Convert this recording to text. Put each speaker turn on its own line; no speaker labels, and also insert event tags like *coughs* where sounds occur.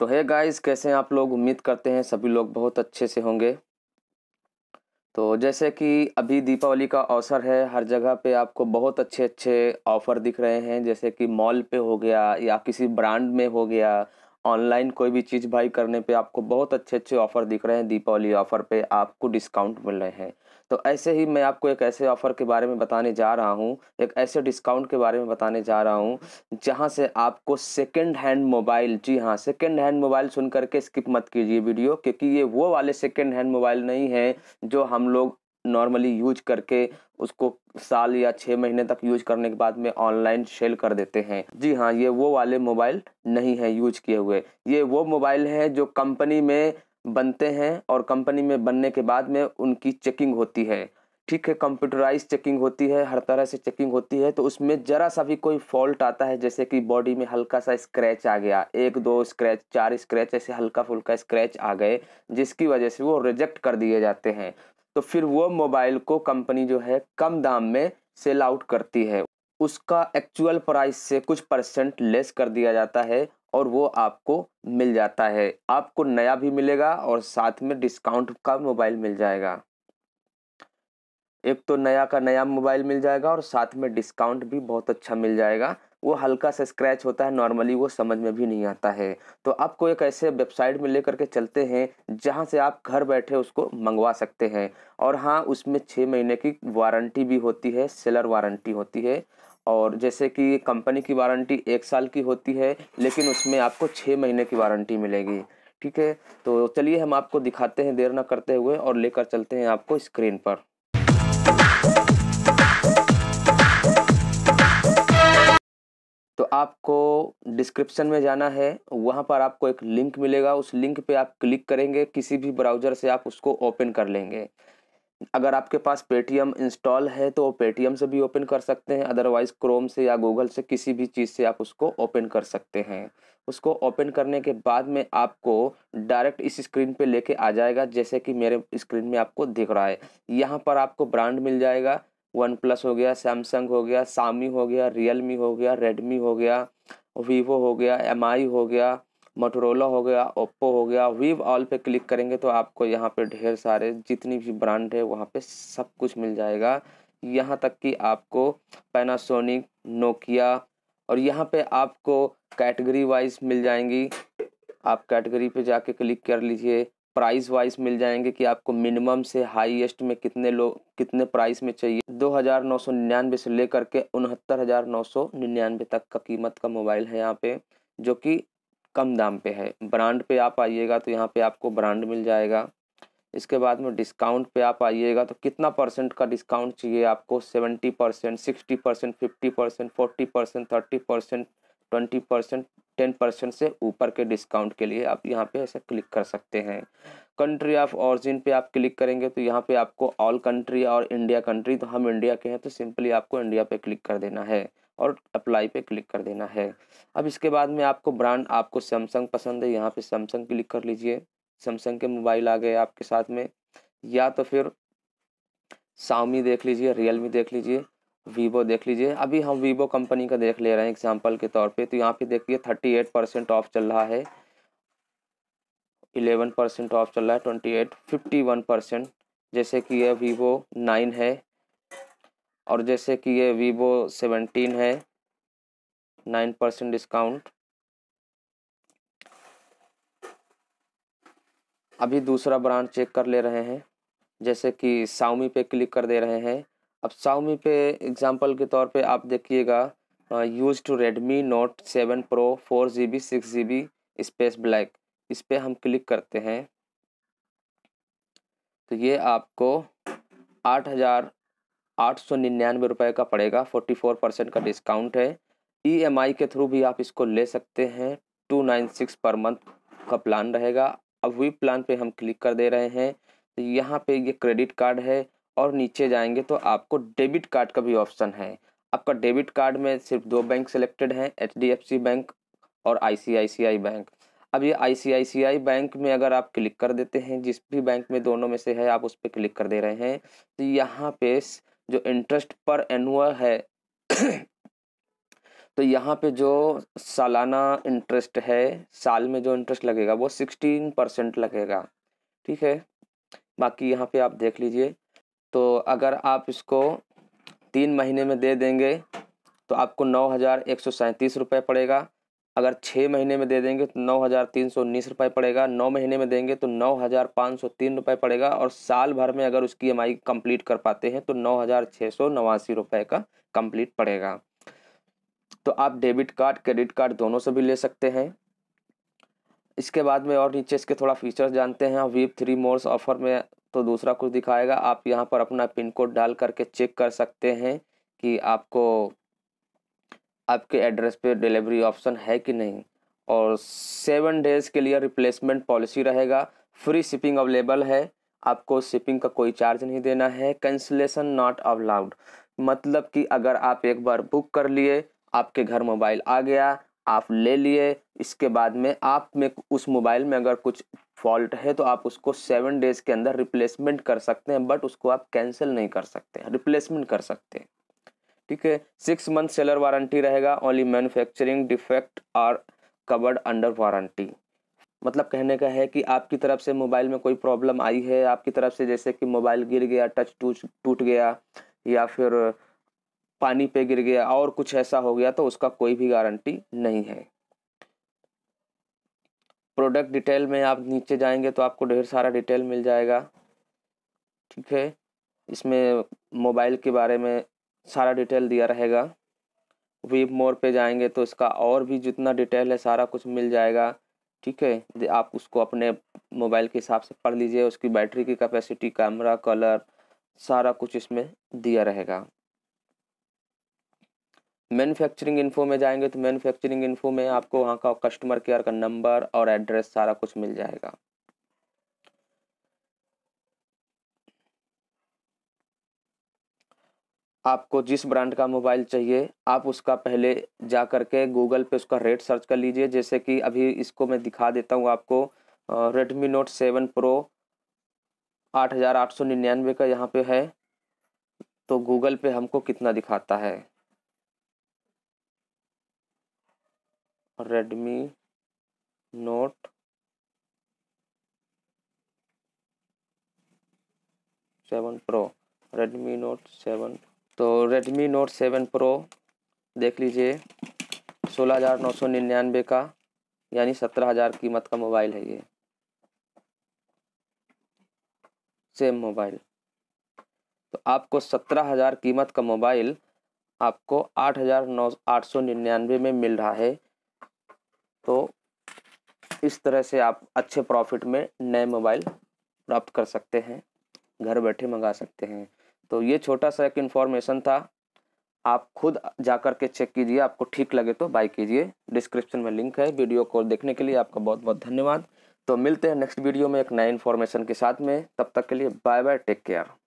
तो है गाइस कैसे आप लोग उम्मीद करते हैं सभी लोग बहुत अच्छे से होंगे तो जैसे कि अभी दीपावली का अवसर है हर जगह पे आपको बहुत अच्छे अच्छे ऑफ़र दिख रहे हैं जैसे कि मॉल पे हो गया या किसी ब्रांड में हो गया ऑनलाइन कोई भी चीज़ बाई करने पे आपको बहुत अच्छे अच्छे ऑफ़र दिख रहे हैं दीपावली ऑफ़र पे आपको डिस्काउंट मिल रहे हैं तो ऐसे ही मैं आपको एक ऐसे ऑफ़र के बारे में बताने जा रहा हूँ एक ऐसे डिस्काउंट के बारे में बताने जा रहा हूँ जहाँ से आपको सेकेंड हैंड मोबाइल जी हाँ सेकेंड हैंड मोबाइल सुन करके स्किप मत कीजिए वीडियो क्योंकि ये वो वाले सेकेंड हैंड मोबाइल नहीं है जो हम लोग नॉर्मली यूज करके उसको साल या छः महीने तक यूज करने के बाद में ऑनलाइन सेल कर देते हैं जी हाँ ये वो वाले मोबाइल नहीं है यूज किए हुए ये वो मोबाइल है जो कंपनी में बनते हैं और कंपनी में बनने के बाद में उनकी चेकिंग होती है ठीक है कंप्यूटराइज चेकिंग होती है हर तरह से चेकिंग होती है तो उसमें ज़रा सा भी कोई फॉल्ट आता है जैसे कि बॉडी में हल्का सा स्क्रैच आ गया एक दो स्क्रैच चार स्क्रैच ऐसे हल्का फुल्का स्क्रैच आ गए जिसकी वजह से वो रिजेक्ट कर दिए जाते हैं तो फिर वो मोबाइल को कंपनी जो है कम दाम में सेल आउट करती है उसका एक्चुअल प्राइस से कुछ परसेंट लेस कर दिया जाता है और वो आपको मिल जाता है आपको नया भी मिलेगा और साथ में डिस्काउंट का मोबाइल मिल जाएगा एक तो नया का नया मोबाइल मिल जाएगा और साथ में डिस्काउंट भी बहुत अच्छा मिल जाएगा वो हल्का सा स्क्रैच होता है नॉर्मली वो समझ में भी नहीं आता है तो आपको एक ऐसे वेबसाइट में लेकर के चलते हैं जहाँ से आप घर बैठे उसको मंगवा सकते हैं और हाँ उसमें छः महीने की वारंटी भी होती है सेलर वारंटी होती है और जैसे कि कंपनी की वारंटी एक साल की होती है लेकिन उसमें आपको छः महीने की वारंटी मिलेगी ठीक है तो चलिए हम आपको दिखाते हैं देर ना करते हुए और लेकर चलते हैं आपको स्क्रीन पर तो आपको डिस्क्रिप्शन में जाना है वहाँ पर आपको एक लिंक मिलेगा उस लिंक पे आप क्लिक करेंगे किसी भी ब्राउज़र से आप उसको ओपन कर लेंगे अगर आपके पास पेटीएम इंस्टॉल है तो पेटीएम से भी ओपन कर सकते हैं अदरवाइज क्रोम से या गूगल से किसी भी चीज़ से आप उसको ओपन कर सकते हैं उसको ओपन करने के बाद में आपको डायरेक्ट इस स्क्रीन पे लेके आ जाएगा जैसे कि मेरे स्क्रीन में आपको दिख रहा है यहाँ पर आपको ब्रांड मिल जाएगा वन प्लस हो गया सैमसंग हो गया सामी हो गया रियल मी हो गया रेडमी हो गया वीवो हो गया एम हो गया मोटोरोला हो गया ओप्पो हो गया वीव ऑल पे क्लिक करेंगे तो आपको यहाँ पे ढेर सारे जितनी भी ब्रांड है वहाँ पे सब कुछ मिल जाएगा यहाँ तक कि आपको पैनासोनिक नोकिया और यहाँ पे आपको कैटेगरी वाइज मिल जाएंगी आप कैटेगरी पे जाके क्लिक कर लीजिए प्राइस वाइज मिल जाएंगे कि आपको मिनिमम से हाईएस्ट में कितने लोग कितने प्राइस में चाहिए दो हज़ार नौ सौ निन्यानवे से लेकर के उनहत्तर हज़ार नौ सौ निन्यानवे तक का कीमत का मोबाइल है यहाँ पे जो कि कम दाम पे है ब्रांड पे आप आइएगा तो यहाँ पे आपको ब्रांड मिल जाएगा इसके बाद में डिस्काउंट पे आप आइएगा तो कितना परसेंट का डिस्काउंट चाहिए आपको seventy percent sixty percent fifty percent forty percent thirty percent twenty percent ten percent से ऊपर के डिस्काउंट के लिए आप यहाँ पे ऐसे क्लिक कर सकते हैं कंट्री ऑफ ऑरिजिन पे आप क्लिक करेंगे तो यहाँ पे आपको ऑल कंट्री और इंडिया कंट्री तो हम इंडिया के हैं तो सिंपली आपको इंडिया पे क्लिक कर देना है और अप्लाई पे क्लिक कर देना है अब इसके बाद में आपको ब्रांड आपको सैमसंग पसंद है यहाँ पे सैमसंग क्लिक कर लीजिए सैमसंग के मोबाइल आ गए आपके साथ में या तो फिर सामी देख लीजिए रियलमी देख लीजिए वीवो देख लीजिए अभी हम वीवो कंपनी का देख ले रहे हैं एग्जाम्पल के तौर पर तो यहाँ पे देखिए थर्टी एट परसेंट ऑफ चल रहा है इलेवन परसेंट ऑफ चल रहा है twenty eight fifty one percent जैसे कि यह वीवो नाइन है और जैसे कि ये वीवो सेवेंटीन है नाइन परसेंट डिस्काउंट अभी दूसरा ब्रांड चेक कर ले रहे हैं जैसे कि साउमी पे क्लिक कर दे रहे हैं अब साउमी पे एग्जांपल के तौर पे आप देखिएगा use to Redmi Note seven Pro four G B six G B space black इस पर हम क्लिक करते हैं तो ये आपको आठ हज़ार आठ सौ निन्यानवे रुपये का पड़ेगा फोर्टी फोर परसेंट का डिस्काउंट है ई e के थ्रू भी आप इसको ले सकते हैं two nine six per month का प्लान रहेगा अब वी प्लान पे हम क्लिक कर दे रहे हैं तो यहाँ पे ये क्रेडिट कार्ड है और नीचे जाएंगे तो आपको डेबिट कार्ड का भी ऑप्शन है आपका डेबिट कार्ड में सिर्फ दो बैंक सेलेक्टेड हैं एच बैंक और आई बैंक अब ये आई बैंक में अगर आप क्लिक कर देते हैं जिस भी बैंक में दोनों में से है आप उस पर क्लिक कर दे रहे हैं तो यहाँ पे जो इंटरेस्ट पर एनुअल है *coughs* तो यहाँ पे जो सालाना इंटरेस्ट है साल में जो इंटरेस्ट लगेगा वो सिक्सटीन परसेंट लगेगा ठीक है बाकी यहाँ पे आप देख लीजिए तो अगर आप इसको तीन महीने में दे देंगे तो आपको नौ हज़ार एक सौ सैंतीस रुपये पड़ेगा अगर छः महीने में दे देंगे तो नौ हज़ार तीन सौ उन्नीस रुपये पड़ेगा नौ महीने में देंगे तो नौ हज़ार पाँच सौ तीन रुपये पड़ेगा और साल भर में अगर उसकी आई कंप्लीट कर पाते हैं तो नौ हज़ार छः सौ नवासी रुपये का कंप्लीट पड़ेगा तो आप डेबिट कार्ड क्रेडिट कार्ड दोनों से भी ले सकते हैं इसके बाद में और नीचे इसके थोड़ा फीचर्स जानते हैं वीप थ्री मोर्स ऑफर में तो दूसरा कुछ दिखाएगा आप यहाँ पर अपना पिन कोड डाल करके चेक कर सकते हैं कि आपको आपके एड्रेस पे डिलीवरी ऑप्शन है कि नहीं और सेवन डेज़ के लिए रिप्लेसमेंट पॉलिसी रहेगा फ्री शिपिंग अवेलेबल है आपको शिपिंग का कोई चार्ज नहीं देना है कैंसिलेशन नॉट अलाउड मतलब कि अगर आप एक बार बुक कर लिए आपके घर मोबाइल आ गया आप ले लिए इसके बाद में आप में उस मोबाइल में अगर कुछ फॉल्ट है तो आप उसको सेवन डेज़ के अंदर रिप्लेसमेंट कर सकते हैं बट उसको आप कैंसिल नहीं कर सकते रिप्लेसमेंट कर सकते हैं ठीक है सिक्स मंथ सेलर वारंटी रहेगा only manufacturing defect are covered under warranty मतलब कहने का है कि आपकी तरफ से मोबाइल में कोई प्रॉब्लम आई है आपकी तरफ से जैसे कि मोबाइल गिर गया टच टूच टूट गया या फिर पानी पे गिर गया और कुछ ऐसा हो गया तो उसका कोई भी गारंटी नहीं है प्रोडक्ट डिटेल में आप नीचे जाएंगे तो आपको ढेर सारा डिटेल मिल जाएगा ठीक है इसमें मोबाइल के बारे में सारा डिटेल दिया रहेगा वीप मोर पे जाएंगे तो इसका और भी जितना डिटेल है सारा कुछ मिल जाएगा ठीक है आप उसको अपने मोबाइल के हिसाब से पढ़ लीजिए उसकी बैटरी की कैपेसिटी कैमरा कलर सारा कुछ इसमें दिया रहेगा मैन्युफैक्चरिंग इन्फो में जाएंगे तो मैन्युफैक्चरिंग इन्फो में आपको वहाँ का कस्टमर केयर का नंबर और एड्रेस सारा कुछ मिल जाएगा आपको जिस ब्रांड का मोबाइल चाहिए आप उसका पहले जा कर के गूगल पे उसका रेट सर्च कर लीजिए जैसे कि अभी इसको मैं दिखा देता हूँ आपको रेडमी नोट सेवन प्रो आठ हज़ार आठ सौ निन्यानवे का यहाँ पे है तो गूगल पे हमको कितना दिखाता है Redmi Note seven Pro Redmi Note seven तो Redmi Note 7 Pro देख लीजिए सोलह हज़ार नौ सौ निन्यानवे का यानी सत्रह हज़ार कीमत का मोबाइल है ये सेम मोबाइल तो आपको सत्रह हज़ार कीमत का मोबाइल आपको आठ हज़ार नौ आठ सौ निन्यानवे में मिल रहा है तो इस तरह से आप अच्छे प्रॉफिट में नए मोबाइल प्राप्त कर सकते हैं घर बैठे मंगा सकते हैं तो ये छोटा सा एक इन्फॉर्मेशन था आप खुद जा कर के चेक कीजिए आपको ठीक लगे तो बाई कीजिए डिस्क्रिप्शन में लिंक है वीडियो को देखने के लिए आपका बहुत बहुत धन्यवाद तो मिलते हैं नेक्स्ट वीडियो में एक नए इन्फॉर्मेशन के साथ में तब तक के लिए बाय बाय टेक केयर